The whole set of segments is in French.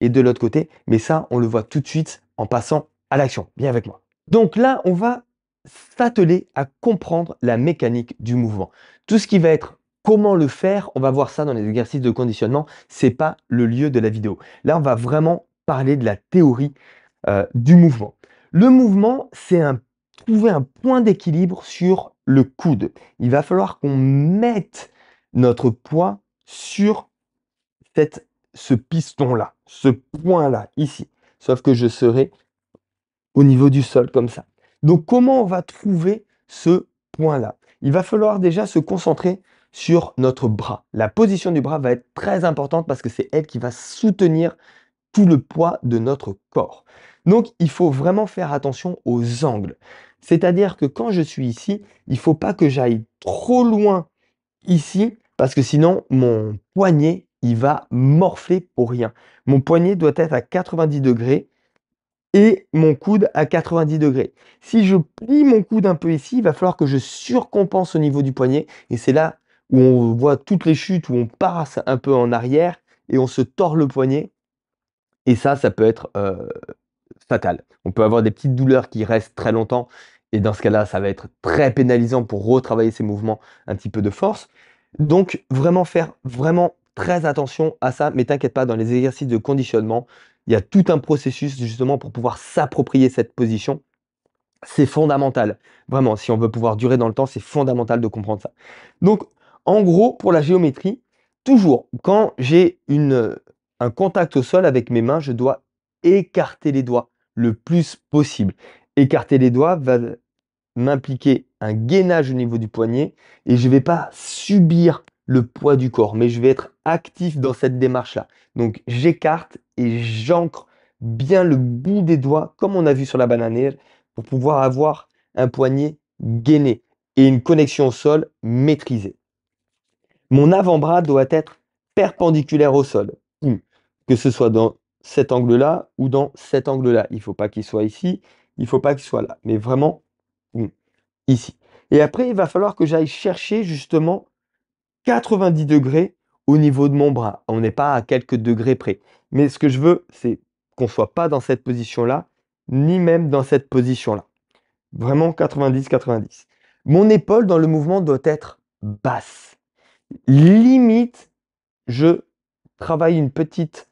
Et de l'autre côté, mais ça, on le voit tout de suite en passant à l'action. Bien avec moi. Donc là, on va s'atteler à comprendre la mécanique du mouvement. Tout ce qui va être comment le faire, on va voir ça dans les exercices de conditionnement, c'est pas le lieu de la vidéo. Là, on va vraiment parler de la théorie euh, du mouvement. Le mouvement, c'est trouver un point d'équilibre sur le coude. Il va falloir qu'on mette notre poids sur ce piston-là, ce point-là, ici. Sauf que je serai au niveau du sol comme ça. Donc comment on va trouver ce point-là Il va falloir déjà se concentrer sur notre bras. La position du bras va être très importante parce que c'est elle qui va soutenir tout le poids de notre corps. Donc il faut vraiment faire attention aux angles. C'est-à-dire que quand je suis ici, il ne faut pas que j'aille trop loin ici parce que sinon mon poignet il va morfler pour rien. Mon poignet doit être à 90 degrés et mon coude à 90 degrés. Si je plie mon coude un peu ici, il va falloir que je surcompense au niveau du poignet et c'est là où on voit toutes les chutes, où on passe un peu en arrière et on se tord le poignet. Et ça, ça peut être euh, fatal. On peut avoir des petites douleurs qui restent très longtemps et dans ce cas-là, ça va être très pénalisant pour retravailler ces mouvements un petit peu de force. Donc, vraiment faire vraiment très attention à ça, mais t'inquiète pas, dans les exercices de conditionnement, il y a tout un processus justement pour pouvoir s'approprier cette position. C'est fondamental. Vraiment, si on veut pouvoir durer dans le temps, c'est fondamental de comprendre ça. Donc, en gros, pour la géométrie, toujours, quand j'ai un contact au sol avec mes mains, je dois écarter les doigts le plus possible. Écarter les doigts va m'impliquer un gainage au niveau du poignet et je ne vais pas subir le poids du corps, mais je vais être actif dans cette démarche-là. Donc j'écarte et j'ancre bien le bout des doigts, comme on a vu sur la bananière, pour pouvoir avoir un poignet gainé et une connexion au sol maîtrisée. Mon avant-bras doit être perpendiculaire au sol, que ce soit dans cet angle-là ou dans cet angle-là. Il ne faut pas qu'il soit ici, il ne faut pas qu'il soit là, mais vraiment Mmh. ici. Et après, il va falloir que j'aille chercher justement 90 degrés au niveau de mon bras. On n'est pas à quelques degrés près. Mais ce que je veux, c'est qu'on ne soit pas dans cette position-là, ni même dans cette position-là. Vraiment 90-90. Mon épaule dans le mouvement doit être basse. Limite, je travaille une petite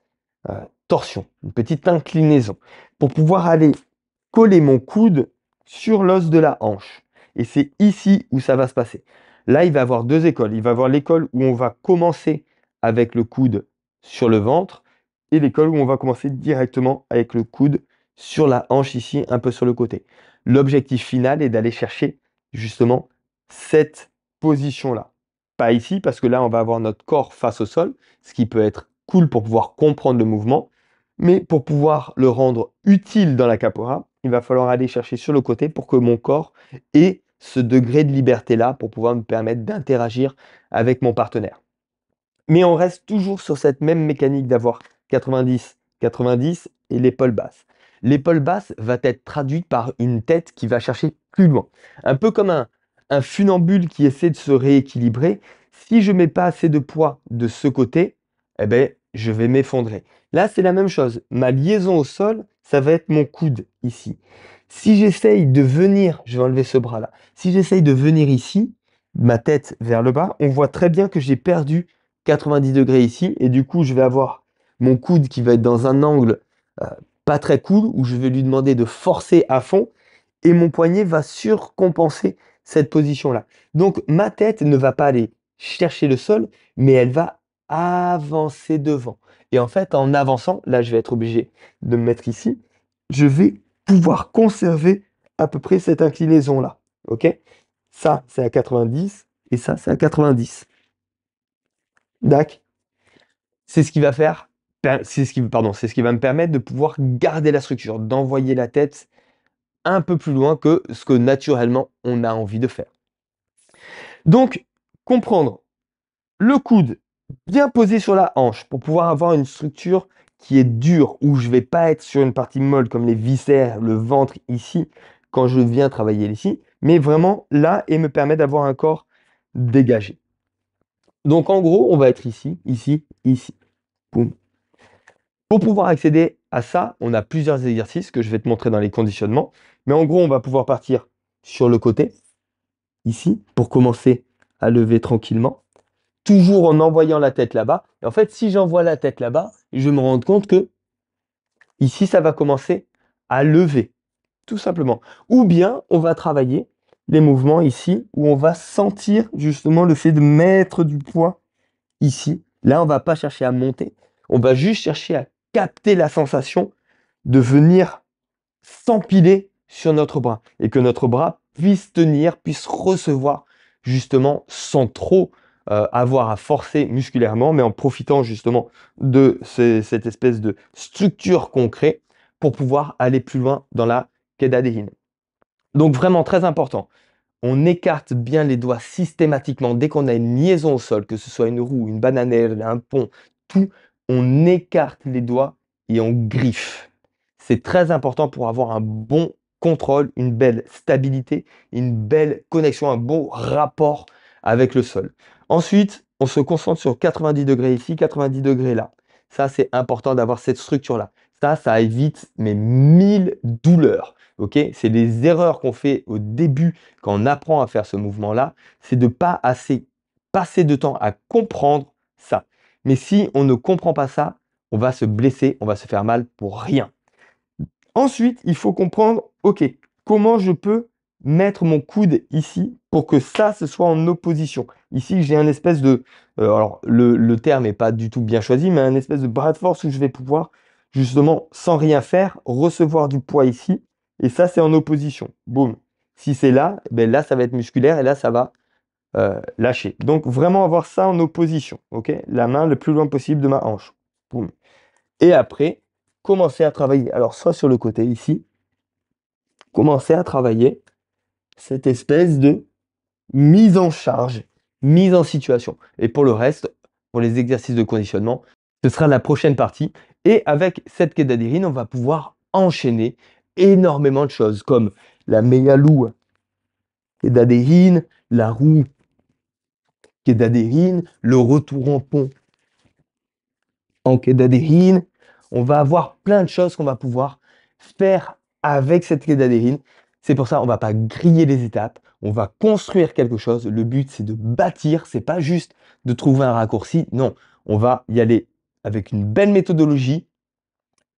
euh, torsion, une petite inclinaison pour pouvoir aller coller mon coude sur l'os de la hanche. Et c'est ici où ça va se passer. Là, il va avoir deux écoles. Il va avoir l'école où on va commencer avec le coude sur le ventre et l'école où on va commencer directement avec le coude sur la hanche ici, un peu sur le côté. L'objectif final est d'aller chercher justement cette position-là. Pas ici, parce que là, on va avoir notre corps face au sol, ce qui peut être cool pour pouvoir comprendre le mouvement, mais pour pouvoir le rendre utile dans la capora, il va falloir aller chercher sur le côté pour que mon corps ait ce degré de liberté-là pour pouvoir me permettre d'interagir avec mon partenaire. Mais on reste toujours sur cette même mécanique d'avoir 90, 90 et l'épaule basse. L'épaule basse va être traduite par une tête qui va chercher plus loin. Un peu comme un, funambule qui essaie de se rééquilibrer. Si je ne mets pas assez de poids de ce côté, eh ben, je vais m'effondrer. Là, c'est la même chose. Ma liaison au sol, ça va être mon coude ici. Si j'essaye de venir, je vais enlever ce bras-là, si j'essaye de venir ici, ma tête vers le bas, on voit très bien que j'ai perdu 90 degrés ici, et du coup, je vais avoir mon coude qui va être dans un angle euh, pas très cool, où je vais lui demander de forcer à fond, et mon poignet va surcompenser cette position-là. Donc, ma tête ne va pas aller chercher le sol, mais elle va avancer devant. Et en fait, en avançant, là, je vais être obligé de me mettre ici, je vais pouvoir conserver à peu près cette inclinaison-là. OK Ça, c'est à 90 et ça, c'est à 90. Dac C'est ce qui va faire c'est ce qui pardon, c'est ce qui va me permettre de pouvoir garder la structure, d'envoyer la tête un peu plus loin que ce que naturellement on a envie de faire. Donc comprendre le coude bien posé sur la hanche pour pouvoir avoir une structure qui est dur, où je vais pas être sur une partie molle comme les viscères, le ventre ici, quand je viens travailler ici, mais vraiment là et me permet d'avoir un corps dégagé. Donc en gros, on va être ici, ici, ici. Pour pouvoir accéder à ça, on a plusieurs exercices que je vais te montrer dans les conditionnements. Mais en gros, on va pouvoir partir sur le côté, ici, pour commencer à lever tranquillement, toujours en envoyant la tête là-bas. Et en fait, si j'envoie la tête là-bas, je me rends compte que ici, ça va commencer à lever, tout simplement. Ou bien, on va travailler les mouvements ici, où on va sentir justement le fait de mettre du poids ici. Là, on va pas chercher à monter, on va juste chercher à capter la sensation de venir s'empiler sur notre bras et que notre bras puisse tenir, puisse recevoir justement sans trop euh, avoir à forcer musculairement, mais en profitant justement de cette espèce de structure concrète pour pouvoir aller plus loin dans la kédadéine. Donc vraiment très important, on écarte bien les doigts systématiquement dès qu'on a une liaison au sol, que ce soit une roue, une bananelle, un pont, tout, on écarte les doigts et on griffe. C'est très important pour avoir un bon contrôle, une belle stabilité, une belle connexion, un bon rapport avec le sol. Ensuite, on se concentre sur 90 degrés ici, 90 degrés là. Ça, c'est important d'avoir cette structure-là. Ça, ça évite mes mille douleurs. c'est les erreurs qu'on fait au début quand on apprend à faire ce mouvement-là. C'est de ne pas assez passer de temps à comprendre ça. Mais si on ne comprend pas ça, on va se blesser, on va se faire mal pour rien. Ensuite, il faut comprendre, ok, comment je peux mettre mon coude ici pour que ça, ce soit en opposition. Ici, j'ai un espèce de... Euh, alors, le, terme n'est pas du tout bien choisi, mais un espèce de bras de force où je vais pouvoir, justement, sans rien faire, recevoir du poids ici. Et ça, c'est en opposition. Boum. Si c'est là, ben là, ça va être musculaire et là, ça va euh, lâcher. Donc, vraiment avoir ça en opposition. ok la main le plus loin possible de ma hanche. Boum. Et après, commencer à travailler. Alors, soit sur le côté ici, commencer à travailler cette espèce de mise en charge, mise en situation. Et pour le reste, pour les exercices de conditionnement, ce sera la prochaine partie. Et avec cette d'adhérine, on va pouvoir enchaîner énormément de choses, comme la mégaloue d'adhérine, la roue d'adhérine, le retour en pont en d'adhérine. On va avoir plein de choses qu'on va pouvoir faire avec cette d'adhérine. C'est pour ça, on va pas griller les étapes, on va construire quelque chose. Le but, c'est de bâtir, c'est pas juste de trouver un raccourci. Non, on va y aller avec une belle méthodologie,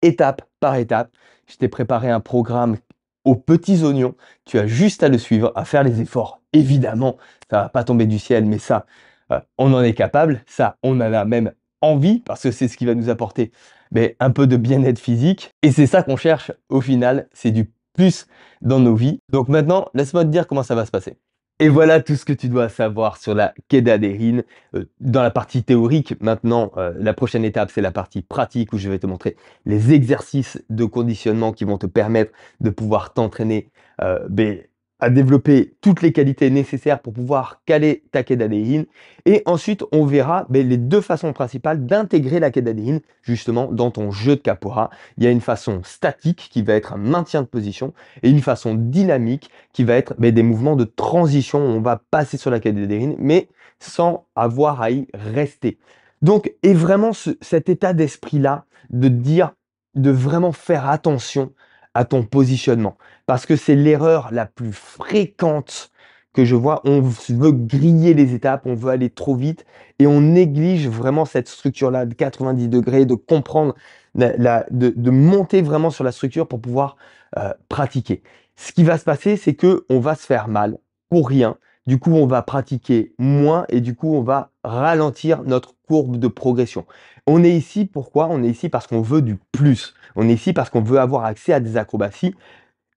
étape par étape. Je t'ai préparé un programme aux petits oignons. Tu as juste à le suivre, à faire les efforts. Évidemment, ça va pas tomber du ciel, mais ça, euh, on en est capable. Ça, on en a même envie parce que c'est ce qui va nous apporter mais un peu de bien-être physique. Et c'est ça qu'on cherche au final, c'est du plus dans nos vies. Donc maintenant, laisse-moi te dire comment ça va se passer. Et voilà tout ce que tu dois savoir sur la kédadérine. Euh, dans la partie théorique, maintenant, euh, la prochaine étape, c'est la partie pratique où je vais te montrer les exercices de conditionnement qui vont te permettre de pouvoir t'entraîner euh, ben, à développer toutes les qualités nécessaires pour pouvoir caler ta quédadéine. Et ensuite, on verra ben, les deux façons principales d'intégrer la quédadéine justement dans ton jeu de capora. Il y a une façon statique qui va être un maintien de position et une façon dynamique qui va être ben, des mouvements de transition. On va passer sur la quédadéine mais sans avoir à y rester. Donc, et vraiment cet état d'esprit-là de dire, de vraiment faire attention à ton positionnement. Parce que c'est l'erreur la plus fréquente que je vois. On veut griller les étapes, on veut aller trop vite et on néglige vraiment cette structure-là de 90 degrés, de comprendre, de, monter vraiment sur la structure pour pouvoir euh, pratiquer. Ce qui va se passer, c'est que on va se faire mal pour rien du coup, on va pratiquer moins et du coup, on va ralentir notre courbe de progression. On est ici, pourquoi On est ici parce qu'on veut du plus. On est ici parce qu'on veut avoir accès à des acrobaties.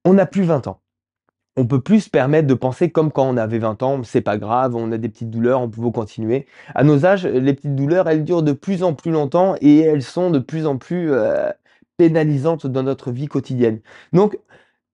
On n'a plus 20 ans. On peut plus se permettre de penser comme quand on avait 20 ans, c'est pas grave, on a des petites douleurs, on peut continuer. À nos âges, les petites douleurs, elles durent de plus en plus longtemps et elles sont de plus en plus euh, pénalisantes dans notre vie quotidienne. Donc,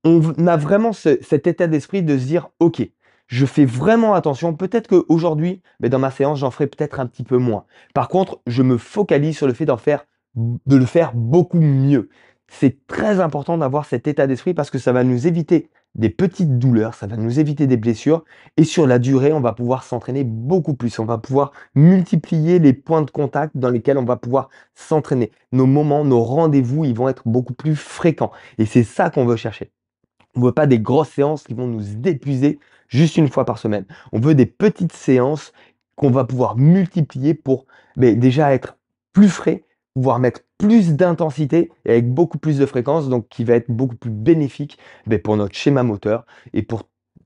on a vraiment cet état d'esprit de se dire, ok, je fais vraiment attention. Peut-être qu'aujourd'hui, mais dans ma séance, j'en ferai peut-être un petit peu moins. Par contre, je me focalise sur le fait de le faire beaucoup mieux. C'est très important d'avoir cet état d'esprit parce que ça va nous éviter des petites douleurs, ça va nous éviter des blessures et sur la durée, on va pouvoir s'entraîner beaucoup plus. On va pouvoir multiplier les points de contact dans lesquels on va pouvoir s'entraîner. Nos moments, nos rendez-vous, ils vont être beaucoup plus fréquents et c'est ça qu'on veut chercher. On ne veut pas des grosses séances qui vont nous épuiser juste une fois par semaine. On veut des petites séances qu'on va pouvoir multiplier pour déjà être plus frais, pouvoir mettre plus d'intensité et avec beaucoup plus de fréquence, donc qui va être beaucoup plus bénéfique pour notre schéma moteur et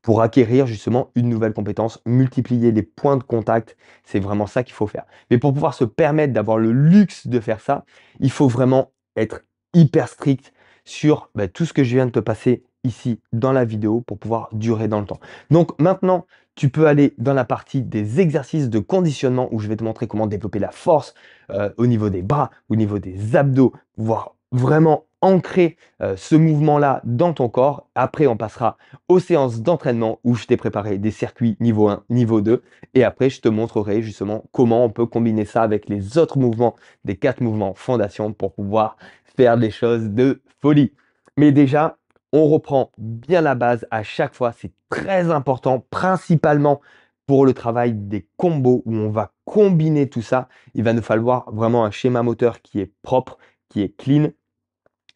pour acquérir justement une nouvelle compétence, multiplier les points de contact, c'est vraiment ça qu'il faut faire. Mais pour pouvoir se permettre d'avoir le luxe de faire ça, il faut vraiment être hyper strict sur bah, tout ce que je viens de te passer ici dans la vidéo pour pouvoir durer dans le temps. Donc maintenant, tu peux aller dans la partie des exercices de conditionnement où je vais te montrer comment développer la force euh, au niveau des bras, au niveau des abdos, voire vraiment ancrer euh, ce mouvement-là dans ton corps. Après, on passera aux séances d'entraînement où je t'ai préparé des circuits niveau 1, niveau 2. Et après, je te montrerai justement comment on peut combiner ça avec les autres mouvements des quatre mouvements fondation pour pouvoir faire des choses de folie. Mais déjà, on reprend bien la base à chaque fois. C'est très important, principalement pour le travail des combos où on va combiner tout ça. Il va nous falloir vraiment un schéma moteur qui est propre, qui est clean.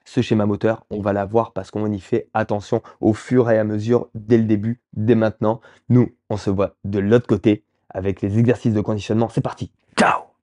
Ce schéma moteur, on va l'avoir parce qu'on y fait attention au fur et à mesure, dès le début, dès maintenant. Nous, on se voit de l'autre côté avec les exercices de conditionnement. C'est parti. Ciao